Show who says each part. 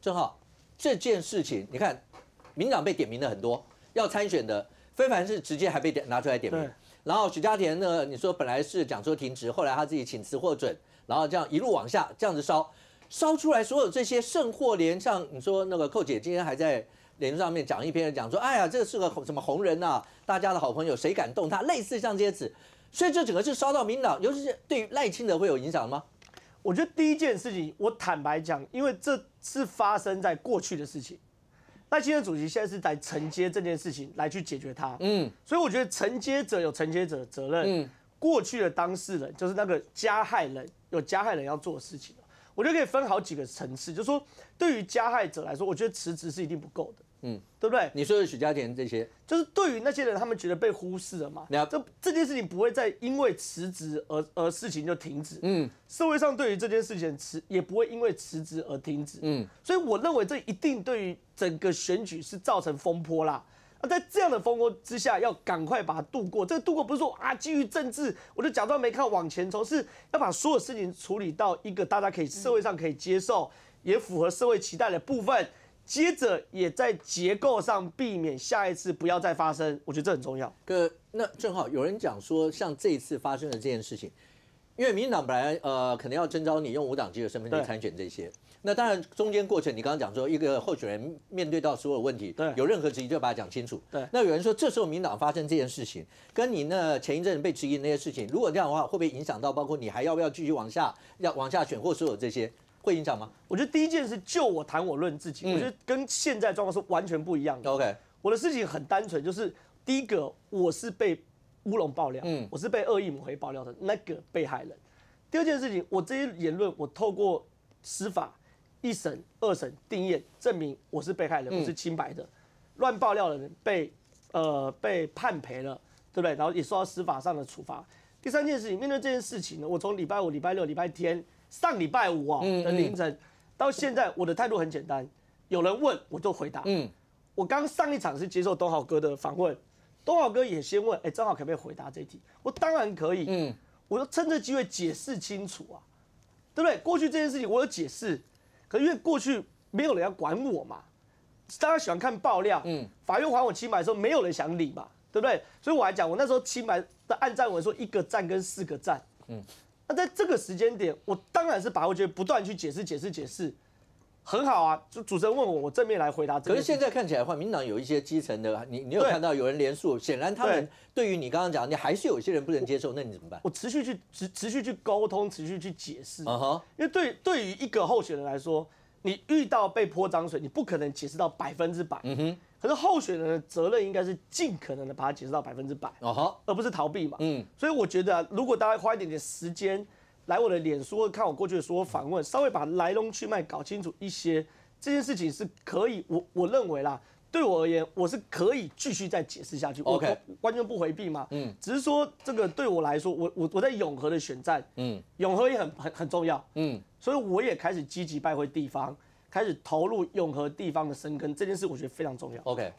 Speaker 1: 正好这件事情，你看，民党被点名的很多，要参选的，非凡是直接还被点拿出来点名，然后许家田呢，你说本来是讲说停职，后来他自己请辞获准，然后这样一路往下，这样子烧烧出来所有这些圣火连，像你说那个寇姐今天还在脸书上面讲一篇，讲说哎呀这是个什么红人呐，大家的好朋友，谁敢动他，类似像这些子，所以这整个是烧到民党，尤其是对于赖清德会有影响吗？我觉得第一件事情，我坦白讲，因为这是发
Speaker 2: 生在过去的事情，那今天主席现在是在承接这件事情来去解决它，嗯，所以我觉得承接者有承接者的责任，嗯，过去的当事人就是那个加害人有加害人要做的事情我就可以分好几个层次，就是说对于加害者来说，我觉得辞职是一定不够的，嗯，对不对？你说的许家田这些，就是对于那些人，他们觉得被忽视了嘛？这这件事情不会再因为辞职而而事情就停止，嗯，社会上对于这件事情辞也不会因为辞职而停止，嗯，所以我认为这一定对于整个选举是造成风波啦。那在这样的风波之下，要赶快把它度过。这个度过不是说啊，基于政治，我就假装没看往前冲，是要把所有事情处理到一个大家可以社会上可以接受，也符合社会期待的部分。接着也在结构上避免下一次不要再发生。我
Speaker 1: 觉得这很重要。呃，那正好有人讲说，像这一次发生的这件事情。因为民进党本来呃，可能要征召你用无党籍的身份去参选这些，那当然中间过程，你刚刚讲说一个候选人面对到所有问题，对，有任何质疑就把它讲清楚，对。那有人说这时候民党发生这件事情，跟你那前一阵被质疑那些事情，如果这样的话，会不会影响到包括你还要不要继续往下要往下选，或所有这些会影响吗？我觉得第一件事就我谈
Speaker 2: 我论自己，我觉得跟现在状况是完全不一样的。OK，我的事情很单纯，就是第一个我是被。乌龙爆料，嗯，我是被恶意抹黑爆料的那个被害人。第二件事情，我这些言论，我透过司法一审、二审定谳，证明我是被害人，我是清白的。乱爆料的人被呃被判赔了，对不对？然后也受到司法上的处罚。第三件事情，面对这件事情呢，我从礼拜五、礼拜六、礼拜天上礼拜五啊的凌晨到现在，我的态度很简单，有人问我就回答。嗯，我刚上一场是接受董浩哥的访问。东豪哥也先问，哎，正好可不可以回答这一题？我当然可以。嗯，我就趁这机会解释清楚啊，对不对？过去这件事情我有解释，可是因为过去没有人要管我嘛，大家喜欢看爆料。嗯，法院还我清白的时候，没有人想理嘛，对不对？所以我还讲，我那时候清白的按站文说一个站跟四个站。嗯，那在这个时间点，我当然是把握机会不断去解释、解释、解释。很好啊，主主持人问我，我正面来回答。可是现
Speaker 1: 在看起来的话，民党有一些基层的，你你有看到有人连诉，显然他们对于你刚刚讲，你还是有些人不能接受，那你怎么办？我持续去持持续去
Speaker 2: 沟通，持续去解释。嗯哼。因为对对于一个候选人来说，你遇到被泼脏水，你不可能解释到百分之百。嗯哼。可是候选人的责任应该是尽可能的把它解释到百分之百。哦哈。而不是逃避嘛。嗯。所以我觉得，如果大家花一点点时间。来我的脸书看我过去的所有访问，稍微把来龙去脉搞清楚一些，这件事情是可以，我我认为啦，对我而言，我是可以继续再解释下去，OK，完全不回避嘛，嗯，只是说这个对我来说，我我我在永和的选战，嗯，永和也很很很重要，嗯，所以我也开始积极拜会地方，开始投入永和地方的生根，这件事我觉得非常重要，OK。